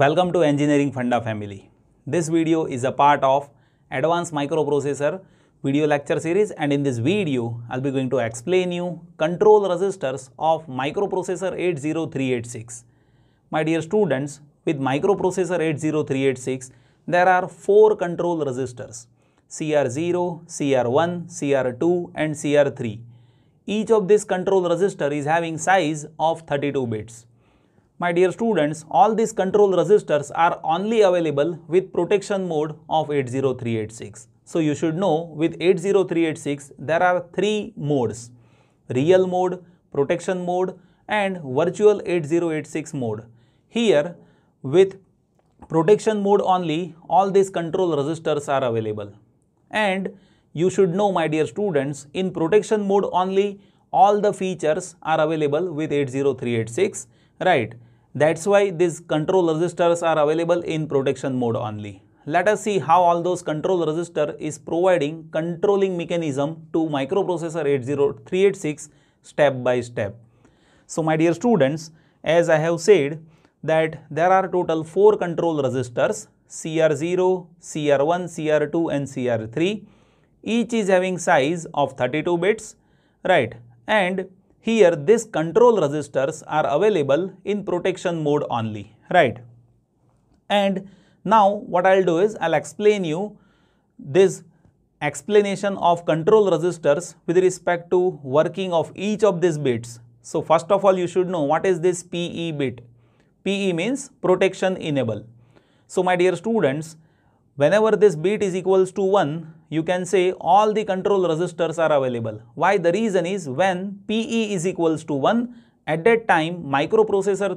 Welcome to Engineering Funda family. This video is a part of Advanced Microprocessor video lecture series and in this video I'll be going to explain you control resistors of microprocessor 80386. My dear students, with microprocessor 80386 there are four control resistors CR0, CR1, CR2 and CR3. Each of this control resistor is having size of 32 bits. My dear students, all these control resistors are only available with protection mode of 80386. So you should know with 80386 there are three modes, real mode, protection mode and virtual 8086 mode. Here with protection mode only all these control resistors are available. And you should know my dear students in protection mode only all the features are available with 80386 right that's why these control resistors are available in protection mode only. Let us see how all those control resistor is providing controlling mechanism to microprocessor 80386 step by step. So my dear students, as I have said that there are total 4 control resistors CR0, CR1, CR2 and CR3. Each is having size of 32 bits, right? And here these control resistors are available in protection mode only, right? And now what I'll do is I'll explain you this explanation of control resistors with respect to working of each of these bits. So first of all you should know what is this PE bit. PE means protection enable. So my dear students, whenever this bit is equals to 1, you can say all the control resistors are available. Why? The reason is when PE is equals to 1, at that time microprocessor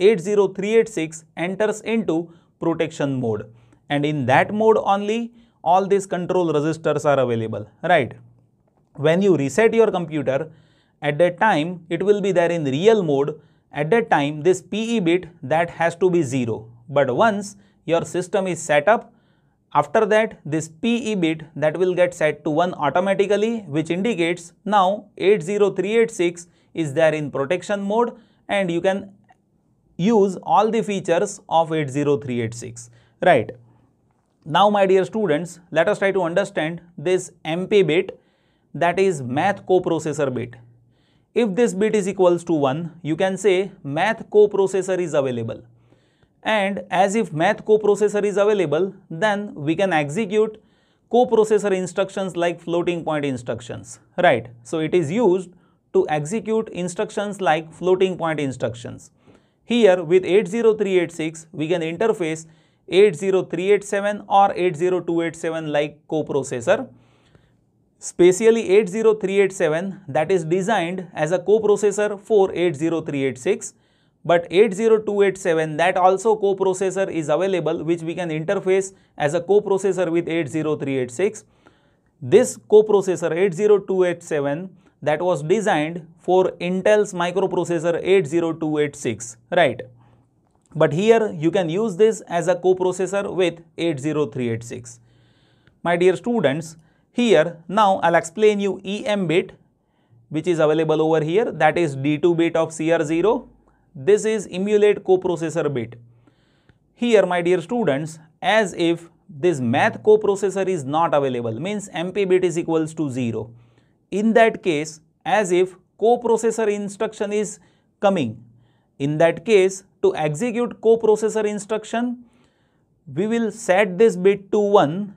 80386 enters into protection mode. And in that mode only, all these control resistors are available, right? When you reset your computer, at that time, it will be there in real mode. At that time, this PE bit that has to be 0. But once your system is set up, after that, this PE bit that will get set to 1 automatically which indicates now 80386 is there in protection mode and you can use all the features of 80386, right? Now, my dear students, let us try to understand this MP bit that is math coprocessor bit. If this bit is equals to 1, you can say math coprocessor is available and as if math coprocessor is available, then we can execute coprocessor instructions like floating point instructions, right? So, it is used to execute instructions like floating point instructions. Here with 80386, we can interface 80387 or 80287 like coprocessor. Specially 80387 that is designed as a coprocessor for 80386 but 80287 that also coprocessor is available which we can interface as a coprocessor with 80386. This coprocessor 80287 that was designed for Intel's microprocessor 80286, right? But here you can use this as a coprocessor with 80386. My dear students, here now I'll explain you EM bit which is available over here that is D2 bit of CR0 this is emulate coprocessor bit. Here, my dear students, as if this math coprocessor is not available, means MP bit is equals to 0. In that case, as if coprocessor instruction is coming. In that case, to execute coprocessor instruction, we will set this bit to 1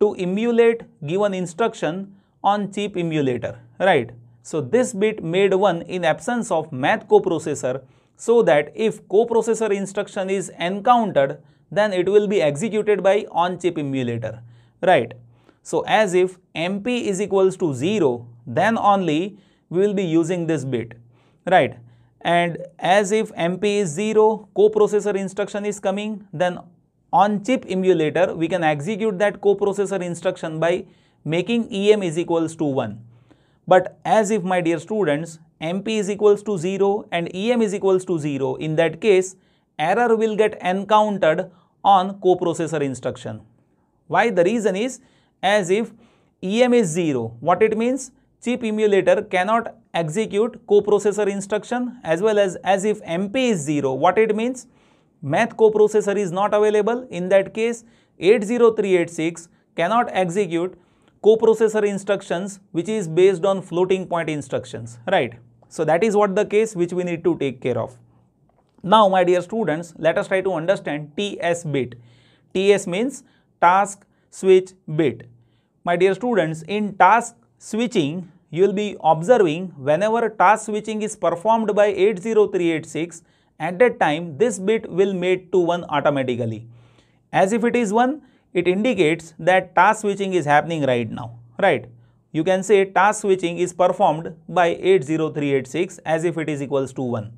to emulate given instruction on chip emulator, right? So, this bit made 1 in absence of math coprocessor so that if coprocessor instruction is encountered, then it will be executed by on-chip emulator, right? So as if MP is equals to 0, then only we will be using this bit, right? And as if MP is 0, coprocessor instruction is coming, then on-chip emulator, we can execute that coprocessor instruction by making EM is equals to 1. But as if my dear students, MP is equals to 0 and EM is equals to 0, in that case, error will get encountered on coprocessor instruction. Why? The reason is as if EM is 0. What it means? Chip emulator cannot execute coprocessor instruction as well as as if MP is 0. What it means? Math coprocessor is not available. In that case, 80386 cannot execute coprocessor instructions which is based on floating point instructions, right? So that is what the case which we need to take care of. Now my dear students, let us try to understand TS bit. TS means task switch bit. My dear students, in task switching, you will be observing whenever task switching is performed by 80386, at that time this bit will made to 1 automatically. As if it is 1, it indicates that task switching is happening right now, right? you can say task switching is performed by 80386 as if it is equals to 1.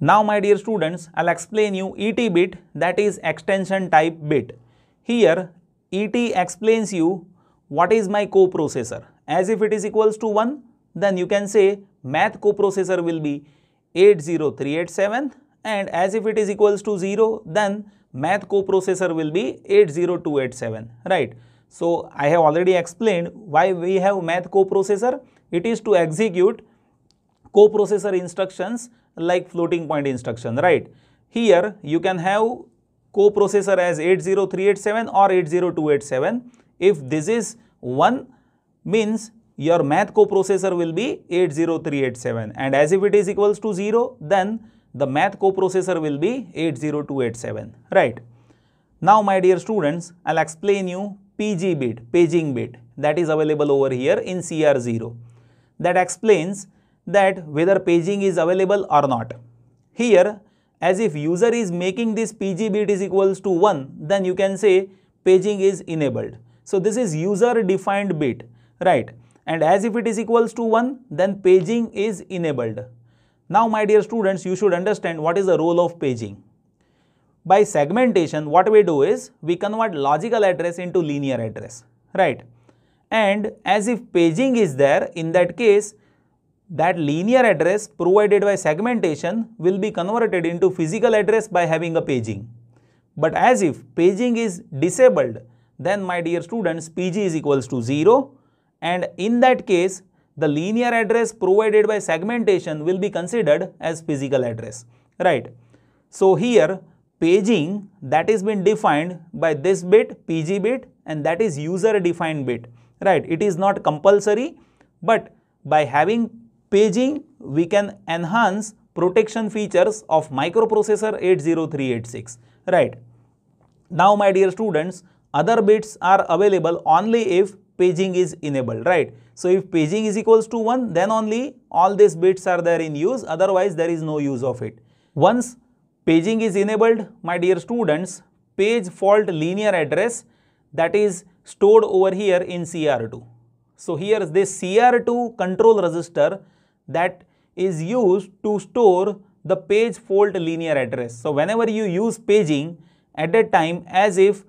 Now my dear students, I'll explain you ET bit that is extension type bit. Here ET explains you what is my coprocessor. As if it is equals to 1, then you can say math coprocessor will be 80387 and as if it is equals to 0, then math coprocessor will be 80287, right? So I have already explained why we have math coprocessor. It is to execute coprocessor instructions like floating point instruction, right? Here you can have coprocessor as 80387 or 80287. If this is 1 means your math coprocessor will be 80387 and as if it is equals to 0 then the math coprocessor will be 80287, right? Now my dear students, I will explain you PG bit, paging bit that is available over here in CR0. That explains that whether paging is available or not. Here as if user is making this PG bit is equals to 1 then you can say paging is enabled. So this is user defined bit right and as if it is equals to 1 then paging is enabled. Now my dear students you should understand what is the role of paging by segmentation, what we do is we convert logical address into linear address, right? And as if paging is there, in that case, that linear address provided by segmentation will be converted into physical address by having a paging. But as if paging is disabled, then my dear students, PG is equals to 0 and in that case, the linear address provided by segmentation will be considered as physical address, right? So here paging that is been defined by this bit, PG bit and that is user defined bit, right? It is not compulsory, but by having paging, we can enhance protection features of microprocessor 80386, right? Now, my dear students, other bits are available only if paging is enabled, right? So, if paging is equals to 1, then only all these bits are there in use, otherwise there is no use of it. Once Paging is enabled, my dear students, page fault linear address that is stored over here in CR2. So, here is this CR2 control register that is used to store the page fault linear address. So, whenever you use paging at a time as if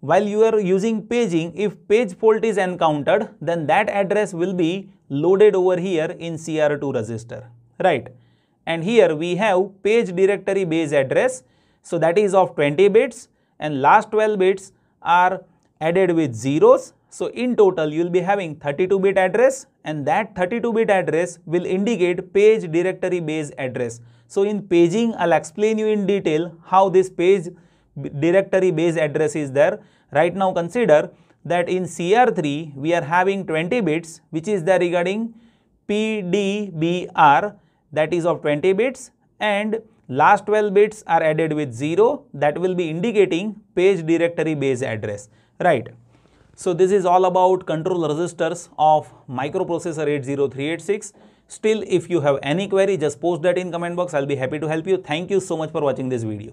while you are using paging, if page fault is encountered, then that address will be loaded over here in CR2 register, right? and here we have page directory base address. So that is of 20 bits and last 12 bits are added with zeros. So in total you will be having 32 bit address and that 32 bit address will indicate page directory base address. So in paging I'll explain you in detail how this page directory base address is there. Right now consider that in CR3 we are having 20 bits which is there regarding PDBR that is of 20 bits and last 12 bits are added with 0 that will be indicating page directory base address right so this is all about control registers of microprocessor 80386 still if you have any query just post that in comment box i'll be happy to help you thank you so much for watching this video